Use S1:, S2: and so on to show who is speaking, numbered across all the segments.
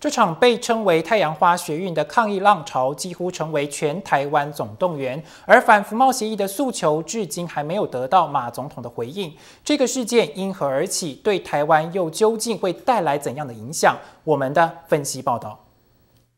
S1: 这场被称为“太阳花学运”的抗议浪潮几乎成为全台湾总动员，而反服贸协议的诉求至今还没有得到马总统的回应。这个事件因何而起？对台湾又究竟会带来怎样的影响？我们的分析报道。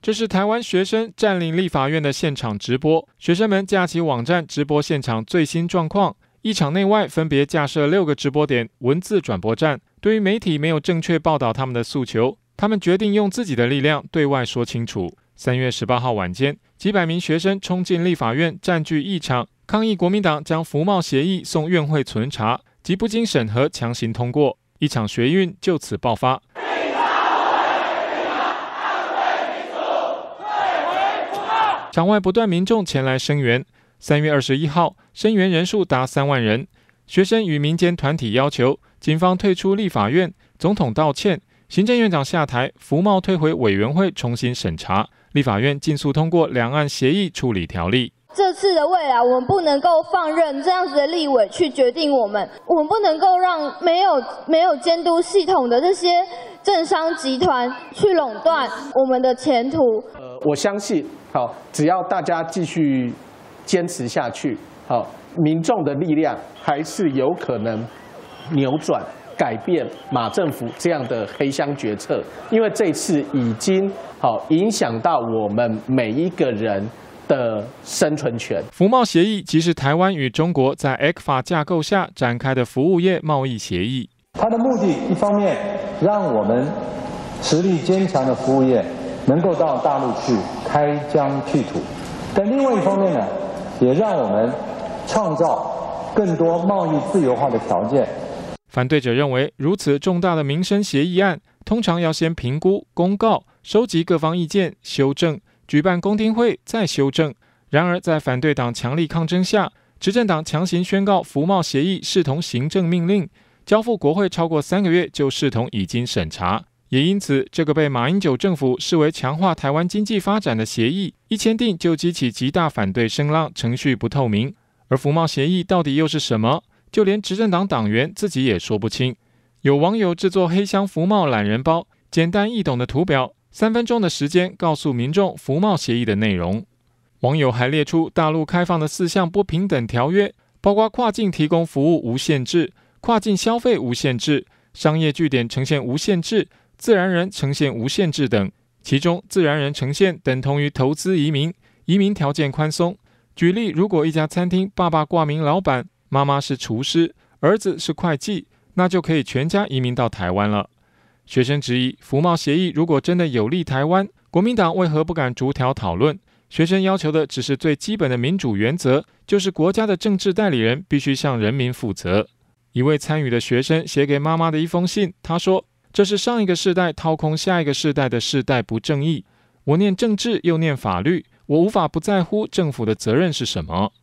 S1: 这是台湾学生占领立法院的现场直播，学生们架起网站直播现场最新状况。一场内外分别架设六个直播点、文字转播站，对于媒体没有正确报道他们的诉求。他们决定用自己的力量对外说清楚。三月十八号晚间，几百名学生冲进立法院，占据议场，抗议国民党将服贸协议送院会存查即不经审核强行通过，一场学运就此爆发。场外不断民众前来声援。三月二十一号，声援人数达三万人。学生与民间团体要求警方退出立法院，总统道歉。行政院长下台，服贸退回委员会重新审查，立法院尽速通过《两岸协议处理条例》。这次的未来，我们不能够放任这样子的立委去决定我们，我们不能够让没有没有监督系统的这些政商集团去垄断我们的前途。呃，我相信，好，只要大家继续坚持下去，好，民众的力量还是有可能扭转。改变马政府这样的黑箱决策，因为这次已经好影响到我们每一个人的生存权。服贸协议即是台湾与中国在 a p e 架构下展开的服务业贸易协议。它的目的，一方面让我们实力坚强的服务业能够到大陆去开疆辟土；但另外一方面呢，也让我们创造更多贸易自由化的条件。反对者认为，如此重大的民生协议案，通常要先评估、公告、收集各方意见、修正、举办公听会，再修正。然而，在反对党强力抗争下，执政党强行宣告服贸协议视同行政命令，交付国会超过三个月就视同已经审查。也因此，这个被马英九政府视为强化台湾经济发展的协议，一签订就激起极大反对声浪，程序不透明。而服贸协议到底又是什么？就连执政党党员自己也说不清。有网友制作黑箱福茂懒人包，简单易懂的图表，三分钟的时间告诉民众福茂协议的内容。网友还列出大陆开放的四项不平等条约，包括跨境提供服务无限制、跨境消费无限制、商业据点呈现无限制、自然人呈现无限制等。其中，自然人呈现等同于投资移民，移民条件宽松。举例，如果一家餐厅爸爸挂名老板。妈妈是厨师，儿子是会计，那就可以全家移民到台湾了。学生质疑福茂协议如果真的有利台湾，国民党为何不敢逐条讨论？学生要求的只是最基本的民主原则，就是国家的政治代理人必须向人民负责。一位参与的学生写给妈妈的一封信，他说：“这是上一个世代掏空下一个世代的世代不正义。我念政治又念法律，我无法不在乎政府的责任是什么。”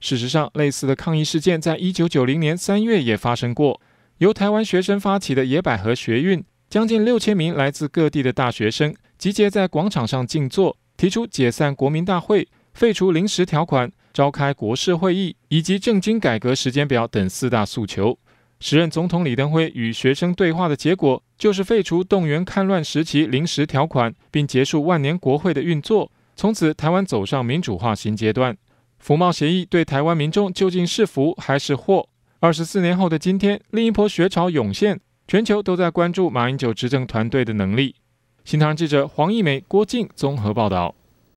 S1: 事实上，类似的抗议事件在一九九零年三月也发生过，由台湾学生发起的野百合学运，将近六千名来自各地的大学生集结在广场上静坐，提出解散国民大会、废除临时条款、召开国事会议以及政经改革时间表等四大诉求。时任总统李登辉与学生对话的结果，就是废除动员戡乱时期临时条款，并结束万年国会的运作，从此台湾走上民主化新阶段。福茂协议对台湾民众究竟是福还是祸？二十四年后的今天，另一波学潮涌现，全球都在关注马英九执政团队的能力。新唐记者黄义美、郭靖综合报道。